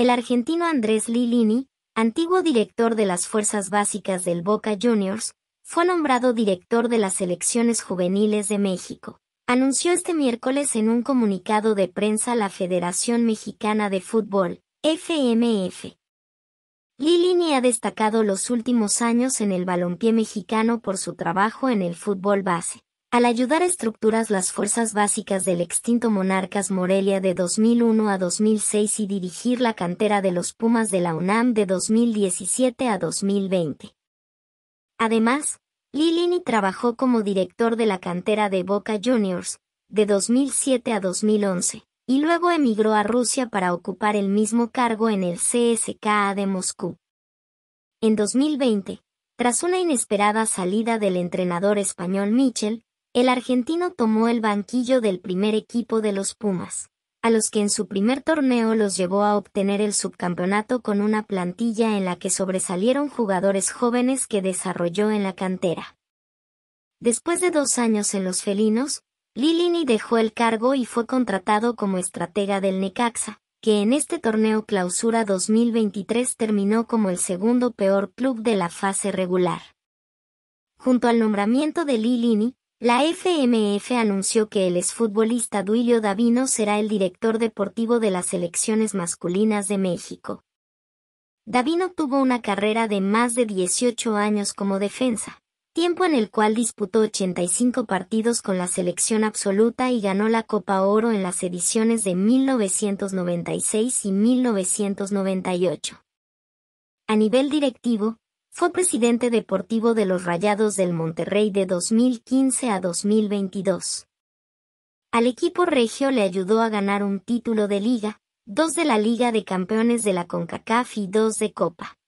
el argentino Andrés Lilini, antiguo director de las fuerzas básicas del Boca Juniors, fue nombrado director de las selecciones juveniles de México. Anunció este miércoles en un comunicado de prensa la Federación Mexicana de Fútbol, FMF. Lilini ha destacado los últimos años en el balompié mexicano por su trabajo en el fútbol base. Al ayudar a estructuras las fuerzas básicas del extinto Monarcas Morelia de 2001 a 2006 y dirigir la cantera de los Pumas de la UNAM de 2017 a 2020. Además, Lilini trabajó como director de la cantera de Boca Juniors, de 2007 a 2011, y luego emigró a Rusia para ocupar el mismo cargo en el CSKA de Moscú. En 2020, tras una inesperada salida del entrenador español Michel, el argentino tomó el banquillo del primer equipo de los Pumas, a los que en su primer torneo los llevó a obtener el subcampeonato con una plantilla en la que sobresalieron jugadores jóvenes que desarrolló en la cantera. Después de dos años en los felinos, Lilini dejó el cargo y fue contratado como estratega del Necaxa, que en este torneo clausura 2023 terminó como el segundo peor club de la fase regular. Junto al nombramiento de Lilini, la FMF anunció que el exfutbolista Duilio Davino será el director deportivo de las selecciones masculinas de México. Davino tuvo una carrera de más de 18 años como defensa, tiempo en el cual disputó 85 partidos con la selección absoluta y ganó la Copa Oro en las ediciones de 1996 y 1998. A nivel directivo, fue presidente deportivo de los Rayados del Monterrey de 2015 a 2022. Al equipo regio le ayudó a ganar un título de liga, dos de la Liga de Campeones de la CONCACAF y dos de Copa.